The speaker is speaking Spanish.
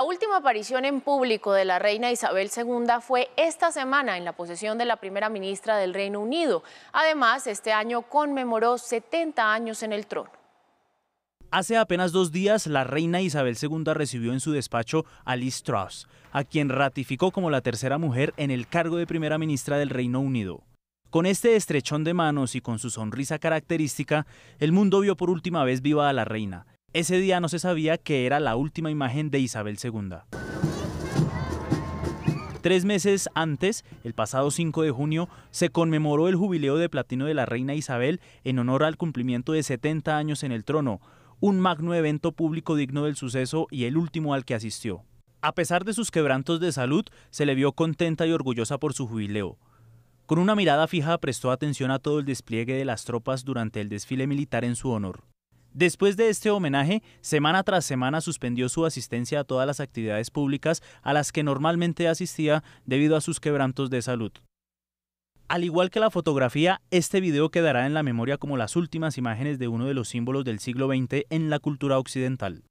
La última aparición en público de la reina Isabel II fue esta semana en la posesión de la primera ministra del Reino Unido. Además, este año conmemoró 70 años en el trono. Hace apenas dos días, la reina Isabel II recibió en su despacho a Liz Truss, a quien ratificó como la tercera mujer en el cargo de primera ministra del Reino Unido. Con este estrechón de manos y con su sonrisa característica, el mundo vio por última vez viva a la reina, ese día no se sabía que era la última imagen de Isabel II. Tres meses antes, el pasado 5 de junio, se conmemoró el jubileo de platino de la reina Isabel en honor al cumplimiento de 70 años en el trono, un magno evento público digno del suceso y el último al que asistió. A pesar de sus quebrantos de salud, se le vio contenta y orgullosa por su jubileo. Con una mirada fija prestó atención a todo el despliegue de las tropas durante el desfile militar en su honor. Después de este homenaje, semana tras semana suspendió su asistencia a todas las actividades públicas a las que normalmente asistía debido a sus quebrantos de salud. Al igual que la fotografía, este video quedará en la memoria como las últimas imágenes de uno de los símbolos del siglo XX en la cultura occidental.